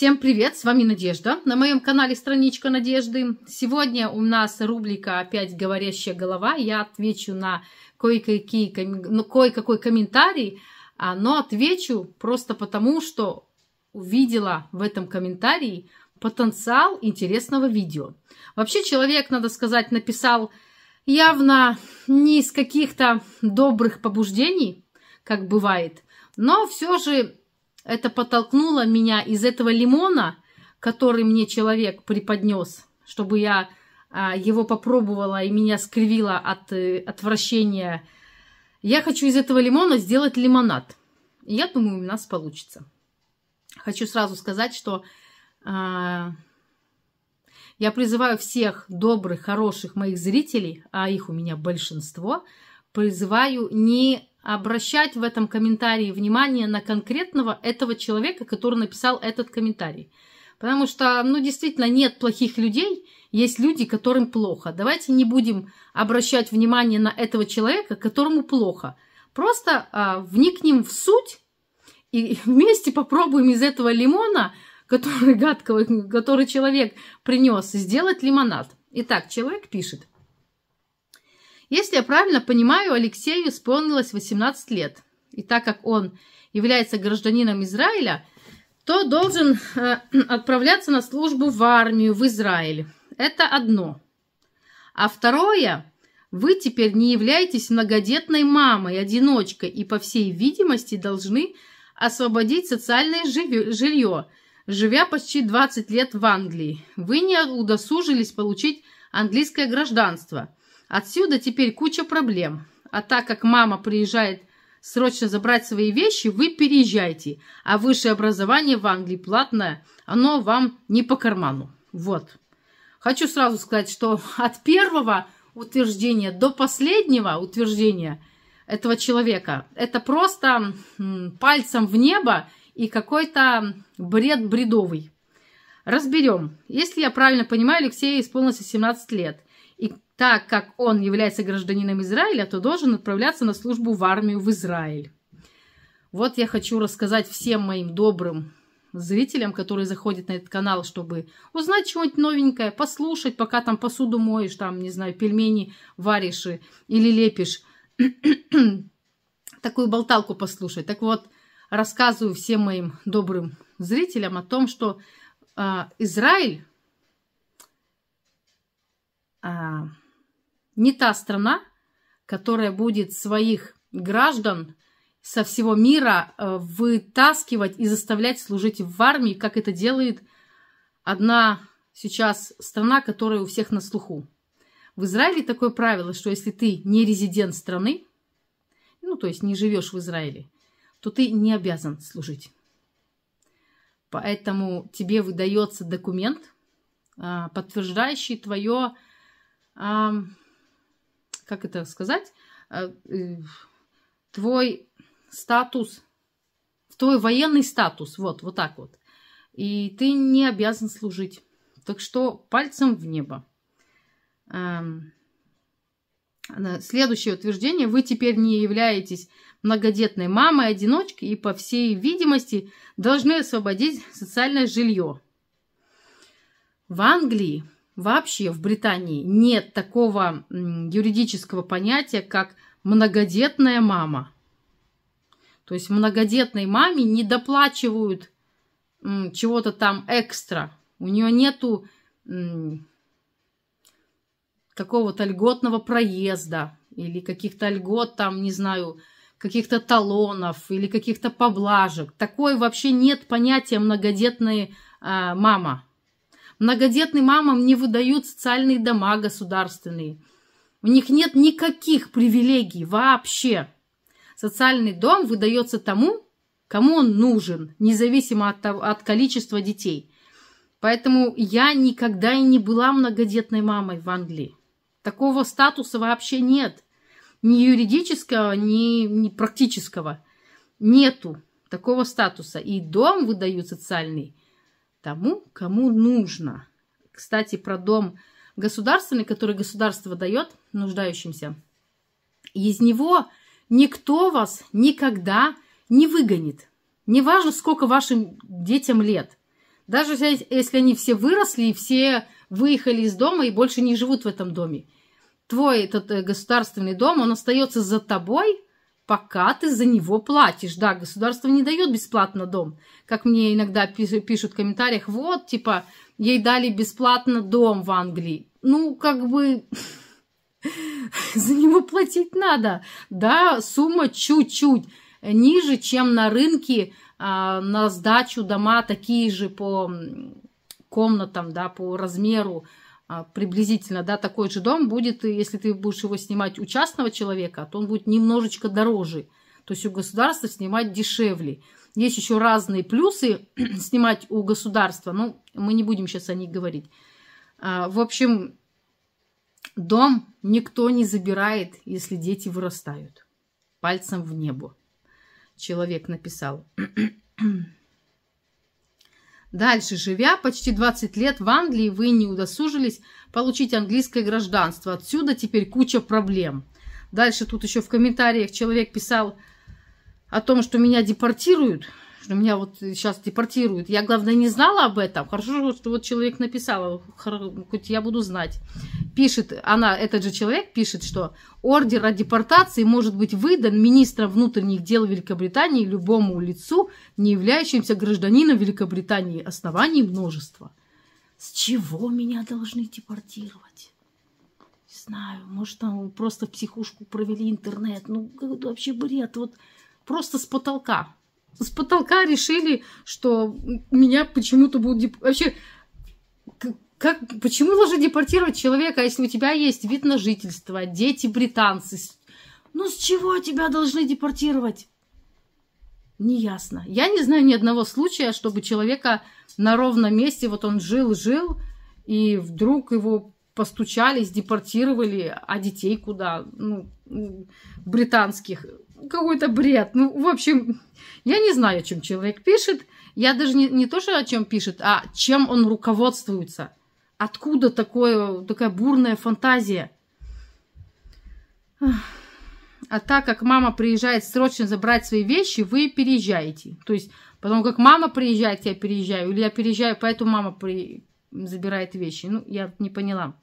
Всем привет, с вами Надежда, на моем канале «Страничка Надежды». Сегодня у нас рубрика «Опять говорящая голова». Я отвечу на ну, кое-какой комментарий, а, но отвечу просто потому, что увидела в этом комментарии потенциал интересного видео. Вообще человек, надо сказать, написал явно не из каких-то добрых побуждений, как бывает, но все же это подтолкнуло меня из этого лимона, который мне человек преподнес, чтобы я а, его попробовала и меня скривило от э, отвращения. Я хочу из этого лимона сделать лимонад. я думаю, у нас получится. Хочу сразу сказать, что а, я призываю всех добрых, хороших моих зрителей, а их у меня большинство, призываю не обращать в этом комментарии внимание на конкретного этого человека, который написал этот комментарий. Потому что, ну, действительно, нет плохих людей, есть люди, которым плохо. Давайте не будем обращать внимание на этого человека, которому плохо. Просто а, вникнем в суть и вместе попробуем из этого лимона, который гадкого, который человек принес, сделать лимонад. Итак, человек пишет. Если я правильно понимаю, Алексею исполнилось 18 лет. И так как он является гражданином Израиля, то должен э, отправляться на службу в армию, в Израиль. Это одно. А второе, вы теперь не являетесь многодетной мамой, одиночкой и, по всей видимости, должны освободить социальное жилье, живя почти 20 лет в Англии. Вы не удосужились получить английское гражданство – Отсюда теперь куча проблем. А так как мама приезжает срочно забрать свои вещи, вы переезжайте. А высшее образование в Англии платное, оно вам не по карману. Вот. Хочу сразу сказать, что от первого утверждения до последнего утверждения этого человека это просто пальцем в небо и какой-то бред бредовый. Разберем. Если я правильно понимаю, Алексею исполнилось 17 лет – так как он является гражданином Израиля, то должен отправляться на службу в армию в Израиль. Вот я хочу рассказать всем моим добрым зрителям, которые заходят на этот канал, чтобы узнать что-нибудь новенькое, послушать, пока там посуду моешь, там, не знаю, пельмени варишь или лепишь. Такую болталку послушать. Так вот, рассказываю всем моим добрым зрителям о том, что э, Израиль... Э, не та страна, которая будет своих граждан со всего мира э, вытаскивать и заставлять служить в армии, как это делает одна сейчас страна, которая у всех на слуху. В Израиле такое правило, что если ты не резидент страны, ну то есть не живешь в Израиле, то ты не обязан служить. Поэтому тебе выдается документ, а, подтверждающий твое как это сказать, э, э, твой статус, твой военный статус, вот, вот так вот. И ты не обязан служить. Так что пальцем в небо. Эм, следующее утверждение. Вы теперь не являетесь многодетной мамой, одиночкой и, по всей видимости, должны освободить социальное жилье. В Англии Вообще в Британии нет такого юридического понятия, как многодетная мама. То есть многодетной маме не доплачивают чего-то там экстра. У нее нету какого-то льготного проезда или каких-то льгот там, не знаю, каких-то талонов или каких-то поблажек. Такое вообще нет понятия многодетной э, а, мама. Многодетным мамам не выдают социальные дома государственные. У них нет никаких привилегий вообще. Социальный дом выдается тому, кому он нужен, независимо от, от количества детей. Поэтому я никогда и не была многодетной мамой в Англии. Такого статуса вообще нет. Ни юридического, ни, ни практического. Нету такого статуса. И дом выдают социальный – тому, кому нужно. Кстати, про дом государственный, который государство дает нуждающимся. Из него никто вас никогда не выгонит. Неважно, сколько вашим детям лет. Даже если они все выросли и все выехали из дома и больше не живут в этом доме. Твой этот э, государственный дом, он остается за тобой, пока ты за него платишь. Да, государство не дает бесплатно дом. Как мне иногда пишут в комментариях, вот, типа, ей дали бесплатно дом в Англии. Ну, как бы... За него платить надо. Да, сумма чуть-чуть ниже, чем на рынке а, на сдачу дома такие же по комнатам, да, по размеру а, приблизительно, да, такой же дом будет, если ты будешь его снимать у частного человека, то он будет немножечко дороже. То есть у государства снимать дешевле. Есть еще разные плюсы снимать у государства, но мы не будем сейчас о них говорить. А, в общем, дом никто не забирает, если дети вырастают. Пальцем в небо человек написал. Дальше, живя почти 20 лет в Англии, вы не удосужились получить английское гражданство. Отсюда теперь куча проблем. Дальше тут еще в комментариях человек писал о том, что меня депортируют, что меня вот сейчас депортируют. Я, главное, не знала об этом. Хорошо, что вот человек написал, а, хоть я буду знать пишет, она, этот же человек пишет, что ордер о депортации может быть выдан министром внутренних дел Великобритании любому лицу, не являющимся гражданином Великобритании. Оснований множество. С чего меня должны депортировать? Не знаю, может, там просто психушку провели интернет. Ну, вообще бред. Вот просто с потолка. С потолка решили, что меня почему-то будут... Вообще, как, почему должны депортировать человека, а если у тебя есть вид на жительство, дети британцы? Ну с чего тебя должны депортировать? Неясно. Я не знаю ни одного случая, чтобы человека на ровном месте, вот он жил-жил, и вдруг его постучались, депортировали, а детей куда? Ну, британских. Какой-то бред. Ну, в общем, я не знаю, о чем человек пишет. Я даже не, не то, что о чем пишет, а чем он руководствуется. Откуда такое, такая бурная фантазия? А так как мама приезжает срочно забрать свои вещи, вы переезжаете. То есть, потом как мама приезжает, я переезжаю. Или я переезжаю, поэтому мама при... забирает вещи. Ну, я не поняла.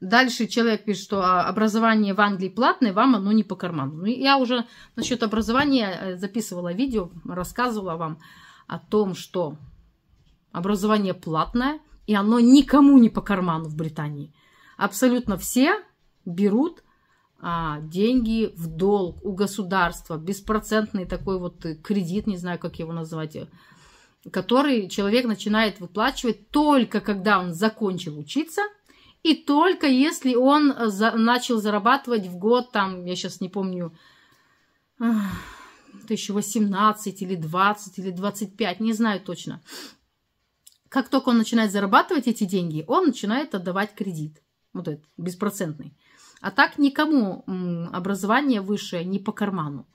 Дальше человек пишет, что «А, образование в Англии платное, вам оно не по карману. Ну, я уже насчет образования э, записывала видео, рассказывала вам о том, что образование платное – и оно никому не по карману в Британии. Абсолютно все берут а, деньги в долг у государства, беспроцентный такой вот э, кредит, не знаю, как его назвать, э, который человек начинает выплачивать только когда он закончил учиться и только если он э, за, начал зарабатывать в год, там, я сейчас не помню, 1018 или 20 или 25, не знаю точно. Как только он начинает зарабатывать эти деньги, он начинает отдавать кредит. Вот этот, беспроцентный. А так никому образование высшее не по карману.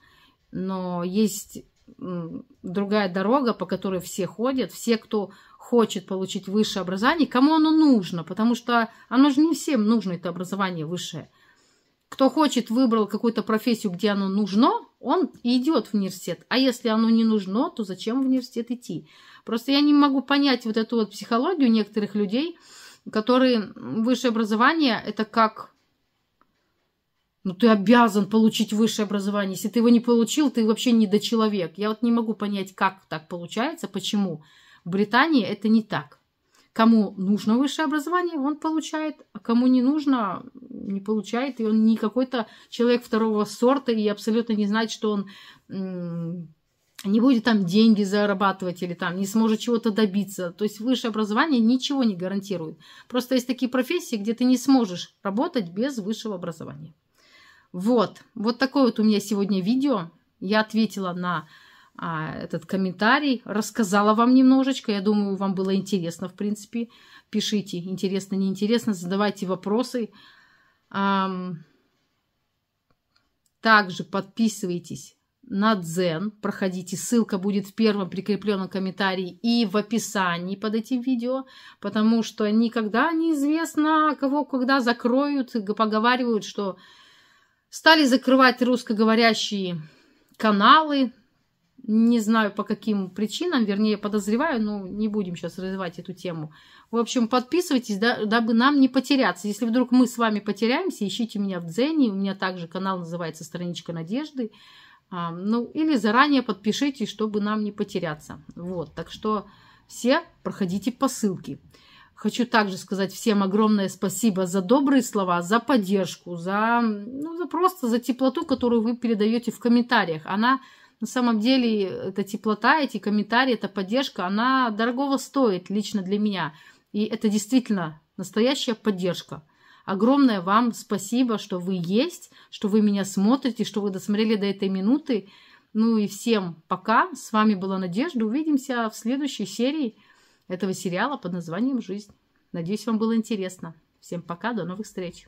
Но есть другая дорога, по которой все ходят, все, кто хочет получить высшее образование, кому оно нужно, потому что оно же не всем нужно, это образование высшее. Кто хочет, выбрал какую-то профессию, где оно нужно, он идет в университет. А если оно не нужно, то зачем в университет идти? Просто я не могу понять вот эту вот психологию некоторых людей, которые высшее образование – это как ну, ты обязан получить высшее образование. Если ты его не получил, ты вообще не до человек. Я вот не могу понять, как так получается, почему. В Британии это не так. Кому нужно высшее образование, он получает, а кому не нужно, не получает. И он не какой-то человек второго сорта и абсолютно не знает, что он не будет там деньги зарабатывать или там не сможет чего-то добиться. То есть высшее образование ничего не гарантирует. Просто есть такие профессии, где ты не сможешь работать без высшего образования. Вот, вот такое вот у меня сегодня видео. Я ответила на а, этот комментарий, рассказала вам немножечко. Я думаю, вам было интересно, в принципе. Пишите, интересно, неинтересно, задавайте вопросы. А, также подписывайтесь на Дзен, проходите, ссылка будет в первом прикрепленном комментарии и в описании под этим видео, потому что никогда неизвестно, кого когда закроют, поговаривают, что стали закрывать русскоговорящие каналы, не знаю по каким причинам, вернее подозреваю, но не будем сейчас развивать эту тему. В общем, подписывайтесь, да, дабы нам не потеряться. Если вдруг мы с вами потеряемся, ищите меня в Дзене, у меня также канал называется «Страничка надежды». А, ну, или заранее подпишитесь, чтобы нам не потеряться. Вот, так что все проходите по ссылке. Хочу также сказать всем огромное спасибо за добрые слова, за поддержку, за, ну, за просто за теплоту, которую вы передаете в комментариях. Она на самом деле эта теплота, эти комментарии, эта поддержка, она дорогого стоит лично для меня. И это действительно настоящая поддержка. Огромное вам спасибо, что вы есть, что вы меня смотрите, что вы досмотрели до этой минуты. Ну и всем пока. С вами была Надежда. Увидимся в следующей серии этого сериала под названием «Жизнь». Надеюсь, вам было интересно. Всем пока, до новых встреч!